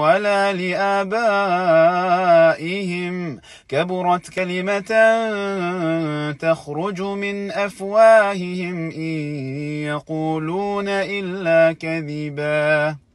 ولا لآبائهم كبرت كلمة تخرج من أفواههم إن يقولون إلا كذباً